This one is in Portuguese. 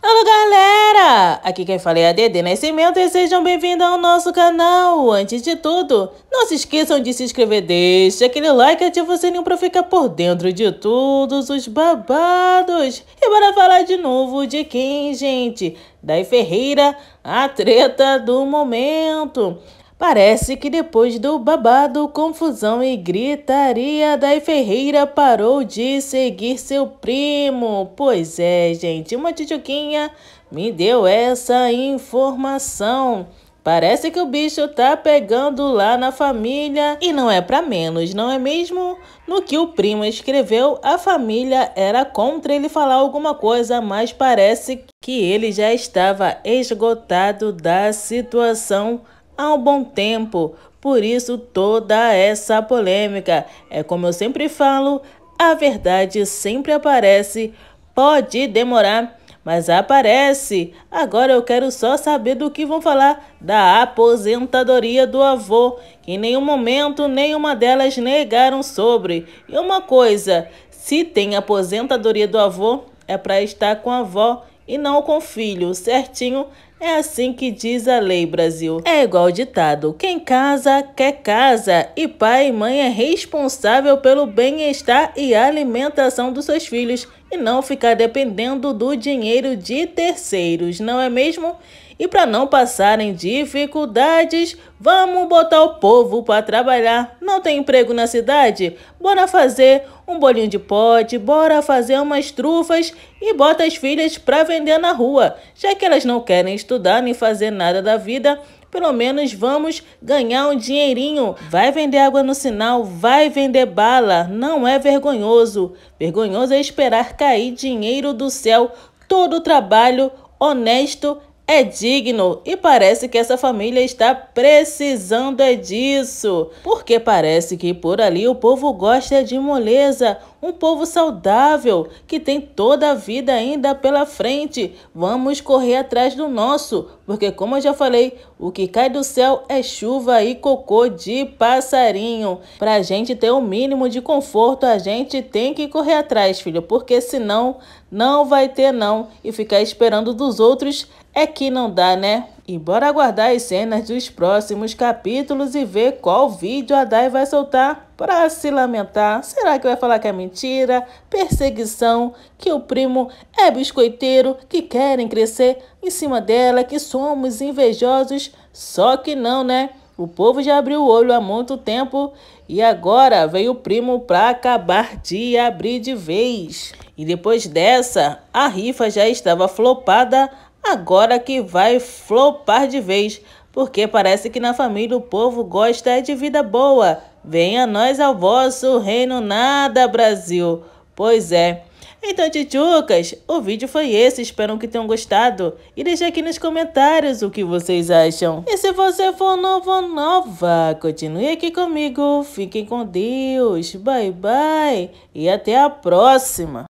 Alô galera, aqui quem fala é a Dede Nascimento e sejam bem-vindos ao nosso canal. Antes de tudo, não se esqueçam de se inscrever, deixe aquele like e ativa o sininho para ficar por dentro de todos os babados. E bora falar de novo de quem, gente? Daí Ferreira, a treta do momento. Parece que depois do babado, confusão e gritaria, Dai Ferreira parou de seguir seu primo. Pois é, gente, uma titioquinha me deu essa informação. Parece que o bicho tá pegando lá na família e não é para menos, não é mesmo? No que o primo escreveu, a família era contra ele falar alguma coisa, mas parece que ele já estava esgotado da situação há um bom tempo. Por isso, toda essa polêmica. É como eu sempre falo, a verdade sempre aparece. Pode demorar, mas aparece. Agora eu quero só saber do que vão falar da aposentadoria do avô, que em nenhum momento nenhuma delas negaram sobre. E uma coisa, se tem aposentadoria do avô, é para estar com a avó e não com o filho, certinho? É assim que diz a lei, Brasil. É igual o ditado: quem casa, quer casa. E pai e mãe é responsável pelo bem-estar e alimentação dos seus filhos e não ficar dependendo do dinheiro de terceiros, não é mesmo? E para não passarem dificuldades, vamos botar o povo para trabalhar. Não tem emprego na cidade? Bora fazer um bolinho de pote, bora fazer umas trufas e bota as filhas para vender na rua, já que elas não querem estudar estudar nem fazer nada da vida, pelo menos vamos ganhar um dinheirinho. Vai vender água no sinal, vai vender bala, não é vergonhoso. Vergonhoso é esperar cair dinheiro do céu. Todo trabalho honesto é digno e parece que essa família está precisando é disso, porque parece que por ali o povo gosta de moleza, um povo saudável que tem toda a vida ainda pela frente. Vamos correr atrás do nosso, porque como eu já falei, o que cai do céu é chuva e cocô de passarinho. Para a gente ter o um mínimo de conforto, a gente tem que correr atrás, filho, porque senão não vai ter não e ficar esperando dos outros é que não dá, né? E bora aguardar as cenas dos próximos capítulos e ver qual vídeo a Dai vai soltar para se lamentar. Será que vai falar que é mentira, perseguição, que o primo é biscoiteiro, que querem crescer em cima dela, que somos invejosos? Só que não, né? O povo já abriu o olho há muito tempo e agora veio o primo para acabar de abrir de vez. E depois dessa, a rifa já estava flopada agora que vai flopar de vez, porque parece que na família o povo gosta de vida boa. Venha nós ao vosso reino nada, Brasil. Pois é. Então, tchutchucas, o vídeo foi esse, espero que tenham gostado. E deixe aqui nos comentários o que vocês acham. E se você for novo ou nova, continue aqui comigo. Fiquem com Deus, bye bye e até a próxima.